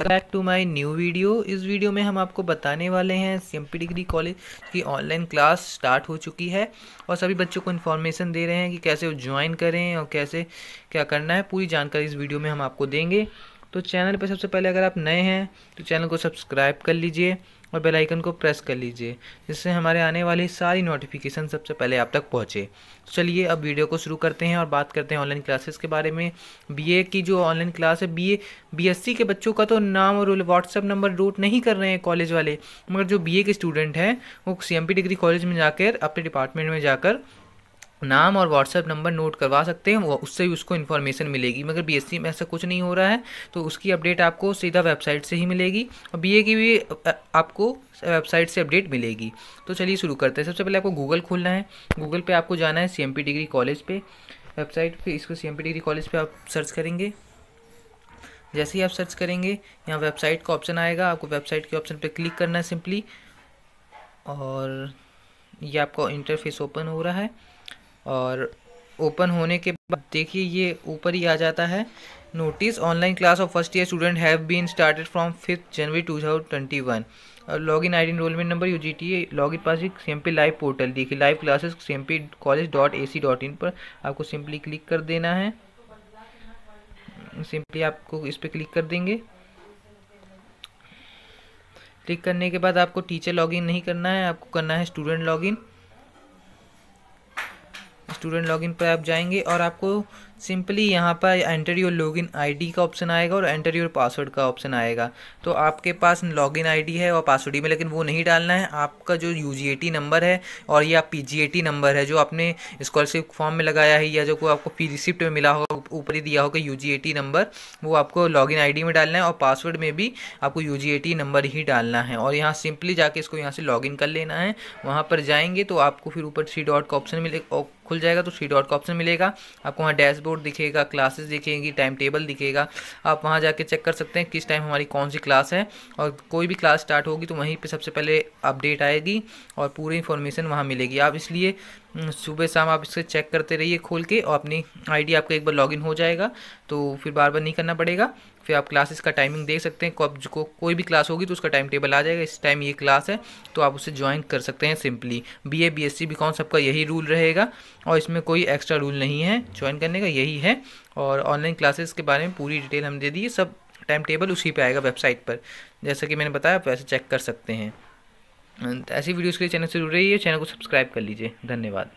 back to my new video इस video में हम आपको बताने वाले हैं सिम्पी डिग्री कॉलेज की ऑनलाइन क्लास स्टार्ट हो चुकी है और सभी बच्चों को इन्फॉर्मेशन दे रहे हैं कि कैसे ज्वाइन करें और कैसे क्या करना है पूरी जानकारी इस वीडियो में हम आपको देंगे तो चैनल पर सबसे पहले अगर आप नए हैं तो चैनल को सब्सक्राइब कर लीजिए और बेल आइकन को प्रेस कर लीजिए जिससे हमारे आने वाली सारी नोटिफिकेशन सबसे पहले आप तक पहुँचे तो चलिए अब वीडियो को शुरू करते हैं और बात करते हैं ऑनलाइन क्लासेस के बारे में बीए की जो ऑनलाइन क्लास है बीए बीएससी के बच्चों का तो नाम और व्हाट्सअप नंबर रूट नहीं कर रहे हैं कॉलेज वाले मगर जो बी के स्टूडेंट हैं वो सी डिग्री कॉलेज में जाकर अपने डिपार्टमेंट में जाकर नाम और व्हाट्सएप नंबर नोट करवा सकते हैं वो उससे भी उसको इन्फॉर्मेशन मिलेगी मगर बीएससी में ऐसा कुछ नहीं हो रहा है तो उसकी अपडेट आपको सीधा वेबसाइट से ही मिलेगी और बीए की भी आपको वेबसाइट से अपडेट मिलेगी तो चलिए शुरू करते हैं सबसे पहले आपको गूगल खोलना है गूगल पर आपको जाना है सी डिग्री कॉलेज पर वेबसाइट पर इसको सी डिग्री कॉलेज पर आप सर्च करेंगे जैसे ही आप सर्च करेंगे यहाँ वेबसाइट का ऑप्शन आएगा आपको वेबसाइट के ऑप्शन पर क्लिक करना है सिंपली और ये आपका इंटरफेस ओपन हो रहा है और ओपन होने के बाद देखिए ये ऊपर ही आ जाता है notice online class of first year student have been started from fifth January two thousand twenty one और log in I D enrolment number U G T A log in pass ही पी लाइव पोर्टल देखिए live classes P college dot A C dot in पर आपको simply click कर देना है simply आपको इस पर क्लिक कर देंगे क्लिक करने के बाद आपको टीचर लॉगिन नहीं करना है आपको करना है स्टूडेंट लॉगिन स्टूडेंट लॉगिन पर आप जाएंगे और आपको सिंपली यहाँ पर एंटर योर लॉगिन आईडी का ऑप्शन आएगा और एंटर योर पासवर्ड का ऑप्शन आएगा तो आपके पास लॉगिन आईडी है और पासवर्ड ही में लेकिन वो नहीं डालना है आपका जो यू नंबर है और या पी नंबर है जो आपने स्कॉलरशिप फॉर्म में लगाया है या जो को आपको फी रिसिप्ट में मिला होगा ऊपर ही दिया होगा यू नंबर वो आपको लॉग इन में डालना है और पासवर्ड में भी आपको यू नंबर ही डालना है और यहाँ सिंपली जाके इसको यहाँ से लॉगिन कर लेना है वहाँ पर जाएंगे तो आपको फिर ऊपर सी डॉट का ऑप्शन मिलेगा खुल जाएगा तो सी डॉट का ऑप्शन मिलेगा आपको वहाँ डैश डैशबोर्ड दिखेगा क्लासेस दिखेंगी टाइम टेबल दिखेगा आप वहाँ जाके चेक कर सकते हैं किस टाइम हमारी कौन सी क्लास है और कोई भी क्लास स्टार्ट होगी तो वहीं पर सबसे पहले अपडेट आएगी और पूरी इन्फॉर्मेशन वहाँ मिलेगी आप इसलिए हम्म, सुबह शाम आप इसे चेक करते रहिए खोल के और अपनी आईडी आपका एक बार लॉगिन हो जाएगा तो फिर बार बार नहीं करना पड़ेगा फिर आप क्लासेस का टाइमिंग देख सकते हैं कब को कोई भी क्लास होगी तो उसका टाइम टेबल आ जाएगा इस टाइम ये क्लास है तो आप उसे ज्वाइन कर सकते हैं simply B A B S C BCom सबका यही रूल रहेगा और इसमें कोई एक्स्ट्रा रूल नहीं है ज्वाइन करने का यही है और ऑनलाइन क्लासेस के बारे में पूरी डिटेल हम दे दिए सब टाइम टेबल उसी पर आएगा वेबसाइट पर जैसा कि मैंने बताया आप वैसे चेक कर सकते हैं ऐसी वीडियोज़ के लिए चैनल से जुड़ रही है चैनल को सब्सक्राइब कर लीजिए धन्यवाद